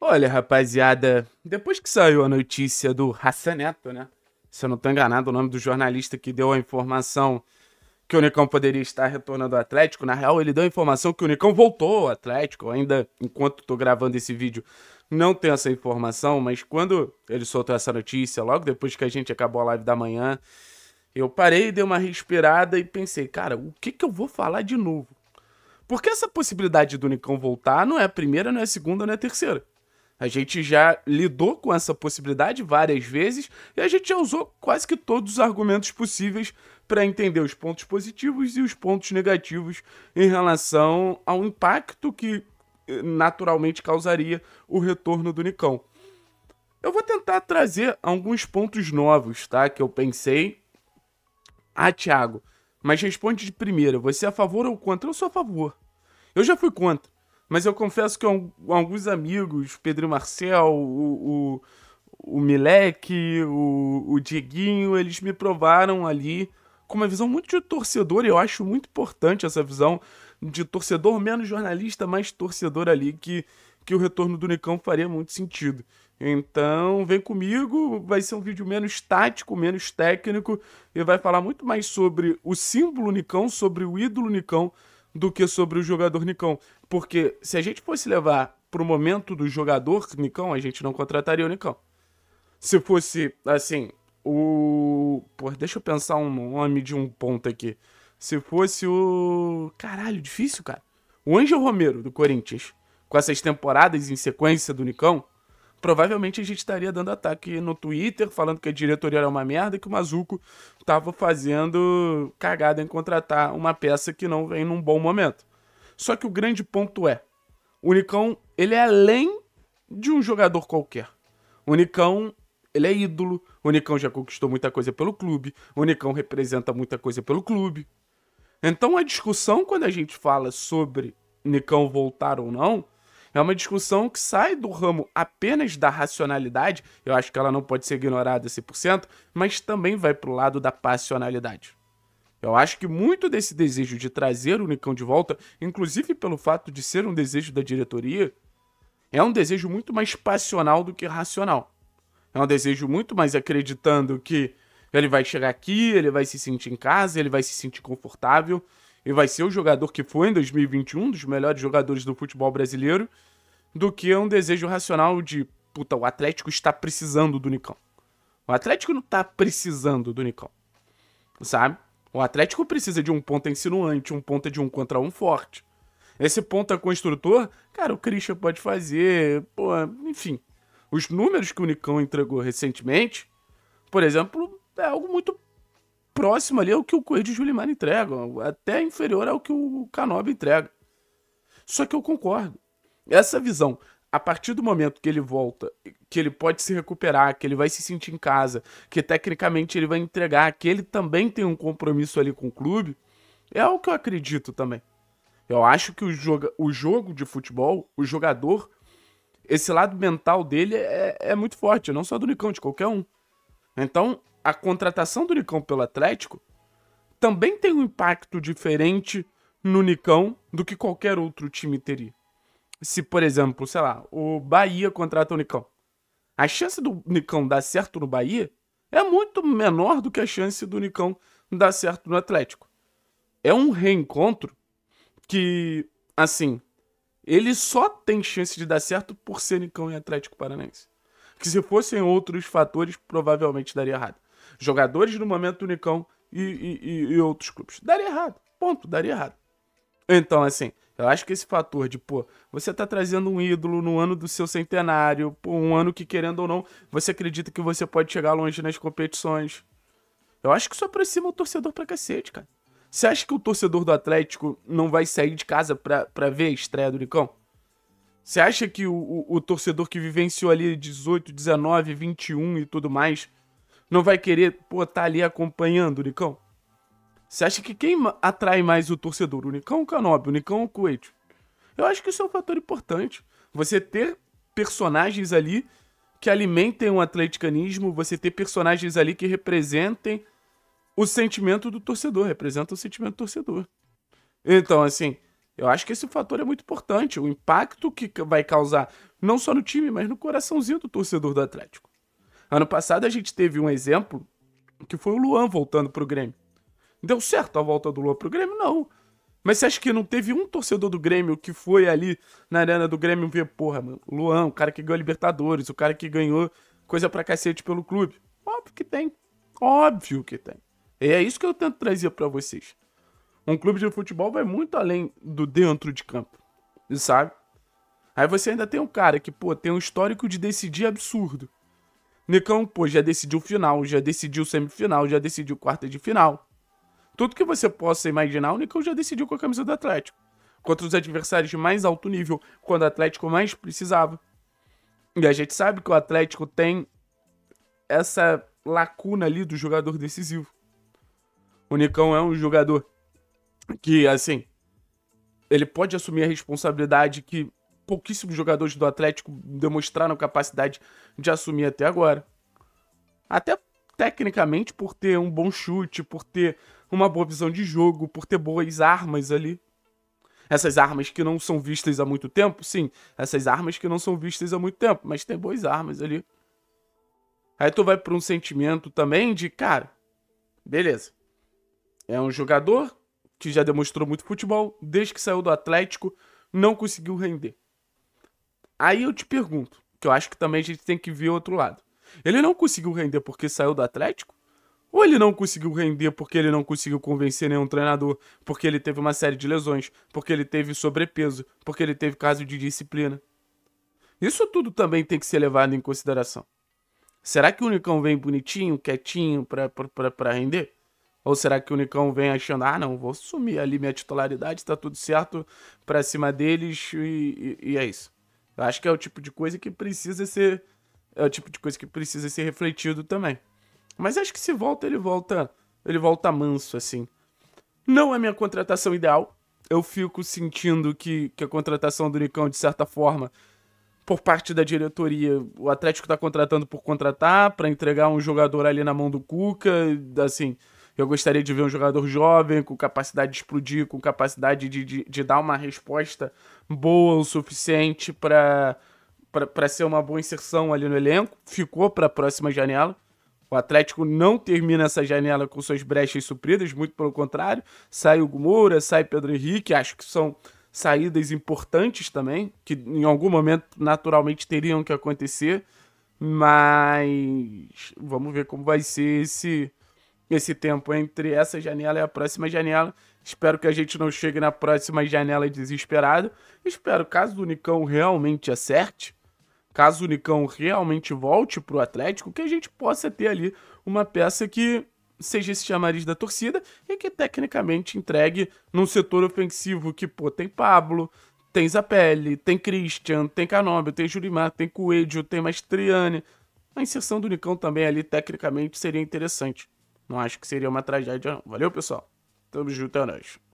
Olha, rapaziada, depois que saiu a notícia do Hassan Neto, né? Se eu não tô enganado, o nome do jornalista que deu a informação que o Unicão poderia estar retornando ao Atlético. Na real, ele deu a informação que o Unicão voltou ao Atlético. Ainda enquanto estou gravando esse vídeo, não tenho essa informação, mas quando ele soltou essa notícia, logo depois que a gente acabou a live da manhã, eu parei, dei uma respirada e pensei, cara, o que, que eu vou falar de novo? Porque essa possibilidade do Unicão voltar não é a primeira, não é a segunda, não é a terceira. A gente já lidou com essa possibilidade várias vezes e a gente já usou quase que todos os argumentos possíveis para entender os pontos positivos e os pontos negativos em relação ao impacto que eh, naturalmente causaria o retorno do Nicão. Eu vou tentar trazer alguns pontos novos, tá? Que eu pensei. Ah, Thiago, mas responde de primeira: você é a favor ou contra? Eu sou a favor. Eu já fui contra. Mas eu confesso que alguns amigos, Pedro Marcel, o, o, o Milek, o, o Dieguinho, eles me provaram ali com uma visão muito de torcedor, e eu acho muito importante essa visão de torcedor menos jornalista, mais torcedor ali, que, que o retorno do Nicão faria muito sentido. Então, vem comigo, vai ser um vídeo menos tático, menos técnico, e vai falar muito mais sobre o símbolo Nicão, sobre o ídolo Nicão, do que sobre o jogador Nicão. Porque se a gente fosse levar pro momento do jogador Nicão, a gente não contrataria o Nicão. Se fosse, assim, o. Pô, deixa eu pensar um nome de um ponto aqui. Se fosse o. Caralho, difícil, cara. O Anjo Romero, do Corinthians, com essas temporadas em sequência do Nicão, provavelmente a gente estaria dando ataque no Twitter, falando que a diretoria era uma merda e que o Mazuco tava fazendo cagada em contratar uma peça que não vem num bom momento. Só que o grande ponto é, o Nicão, ele é além de um jogador qualquer. O Nicão, ele é ídolo, o Nicão já conquistou muita coisa pelo clube, o Nicão representa muita coisa pelo clube. Então a discussão quando a gente fala sobre Nicão voltar ou não, é uma discussão que sai do ramo apenas da racionalidade, eu acho que ela não pode ser ignorada 100%, mas também vai para o lado da passionalidade. Eu acho que muito desse desejo de trazer o Nicão de volta, inclusive pelo fato de ser um desejo da diretoria, é um desejo muito mais passional do que racional. É um desejo muito mais acreditando que ele vai chegar aqui, ele vai se sentir em casa, ele vai se sentir confortável e vai ser o jogador que foi em 2021, um dos melhores jogadores do futebol brasileiro, do que um desejo racional de, puta, o Atlético está precisando do Nicão. O Atlético não está precisando do Nicão, sabe? O Atlético precisa de um ponta insinuante, um ponta de um contra um forte. Esse ponta é construtor, cara, o Christian pode fazer, pô, enfim. Os números que o Nicão entregou recentemente, por exemplo, é algo muito próximo ali ao que o Coelho de Julimar entrega, até inferior ao que o Canobi entrega. Só que eu concordo. Essa visão a partir do momento que ele volta, que ele pode se recuperar, que ele vai se sentir em casa, que tecnicamente ele vai entregar, que ele também tem um compromisso ali com o clube, é o que eu acredito também. Eu acho que o, joga, o jogo de futebol, o jogador, esse lado mental dele é, é muito forte, não só do Nicão, de qualquer um. Então, a contratação do Nicão pelo Atlético também tem um impacto diferente no Nicão do que qualquer outro time teria se, por exemplo, sei lá, o Bahia contrata o Nicão, a chance do Nicão dar certo no Bahia é muito menor do que a chance do Nicão dar certo no Atlético. É um reencontro que, assim, ele só tem chance de dar certo por ser Nicão e Atlético Paranaense. Que se fossem outros fatores, provavelmente daria errado. Jogadores no momento do Nicão e, e, e outros clubes. Daria errado. Ponto, daria errado. Então, assim, eu acho que esse fator de, pô, você tá trazendo um ídolo no ano do seu centenário, pô, um ano que, querendo ou não, você acredita que você pode chegar longe nas competições. Eu acho que isso aproxima o torcedor pra cacete, cara. Você acha que o torcedor do Atlético não vai sair de casa pra, pra ver a estreia do Ricão? Você acha que o, o, o torcedor que vivenciou ali 18, 19, 21 e tudo mais não vai querer, pô, tá ali acompanhando o Nicão? Você acha que quem atrai mais o torcedor? O Nicão ou o Canobi? O Nicão ou o Kuwait? Eu acho que isso é um fator importante. Você ter personagens ali que alimentem o atleticanismo, você ter personagens ali que representem o sentimento do torcedor, representam o sentimento do torcedor. Então, assim, eu acho que esse fator é muito importante, o impacto que vai causar, não só no time, mas no coraçãozinho do torcedor do Atlético. Ano passado a gente teve um exemplo que foi o Luan voltando pro Grêmio. Deu certo a volta do Luan pro Grêmio? Não. Mas você acha que não teve um torcedor do Grêmio que foi ali na arena do Grêmio ver, porra, mano, Luan, o cara que ganhou a Libertadores, o cara que ganhou coisa pra cacete pelo clube? Óbvio que tem. Óbvio que tem. E é isso que eu tento trazer para vocês. Um clube de futebol vai muito além do dentro de campo, sabe? Aí você ainda tem um cara que, pô, tem um histórico de decidir absurdo. Nicão, pô, já decidiu final, já decidiu semifinal, já decidiu quarta de final. Tudo que você possa imaginar, o Nicão já decidiu com a camisa do Atlético. Contra os adversários de mais alto nível, quando o Atlético mais precisava. E a gente sabe que o Atlético tem essa lacuna ali do jogador decisivo. O Nicão é um jogador que, assim, ele pode assumir a responsabilidade que pouquíssimos jogadores do Atlético demonstraram capacidade de assumir até agora. Até tecnicamente, por ter um bom chute, por ter uma boa visão de jogo, por ter boas armas ali. Essas armas que não são vistas há muito tempo, sim, essas armas que não são vistas há muito tempo, mas tem boas armas ali. Aí tu vai para um sentimento também de, cara, beleza. É um jogador que já demonstrou muito futebol, desde que saiu do Atlético, não conseguiu render. Aí eu te pergunto, que eu acho que também a gente tem que ver o outro lado. Ele não conseguiu render porque saiu do Atlético? Ou ele não conseguiu render porque ele não conseguiu convencer nenhum treinador, porque ele teve uma série de lesões, porque ele teve sobrepeso, porque ele teve caso de disciplina? Isso tudo também tem que ser levado em consideração. Será que o Unicão vem bonitinho, quietinho pra, pra, pra, render? Ou será que o Unicão vem achando, ah, não, vou sumir ali minha titularidade, tá tudo certo pra cima deles e, e, e é isso? Eu acho que é o tipo de coisa que precisa ser é o tipo de coisa que precisa ser refletido também. Mas acho que se volta, ele volta, ele volta manso assim. Não é minha contratação ideal. Eu fico sentindo que, que a contratação do Nicão, de certa forma, por parte da diretoria, o Atlético tá contratando por contratar, para entregar um jogador ali na mão do Cuca, assim, eu gostaria de ver um jogador jovem, com capacidade de explodir, com capacidade de, de, de dar uma resposta boa o suficiente para para ser uma boa inserção ali no elenco, ficou para a próxima janela. O Atlético não termina essa janela com suas brechas supridas, muito pelo contrário. Sai o Moura, sai Pedro Henrique, acho que são saídas importantes também, que em algum momento naturalmente teriam que acontecer, mas vamos ver como vai ser esse esse tempo entre essa janela e a próxima janela. Espero que a gente não chegue na próxima janela desesperado. Espero, caso o Unicão realmente acerte, caso o Nicão realmente volte para o Atlético, que a gente possa ter ali uma peça que seja esse chamariz da torcida e que tecnicamente entregue num setor ofensivo que, pô, tem Pablo, tem Zapelli, tem Christian, tem Canobio, tem Jurimar, tem Coelho, tem Mastriani. A inserção do Nicão também ali, tecnicamente, seria interessante. Não acho que seria uma tragédia, não. Valeu, pessoal. Tamo junto, é nóis.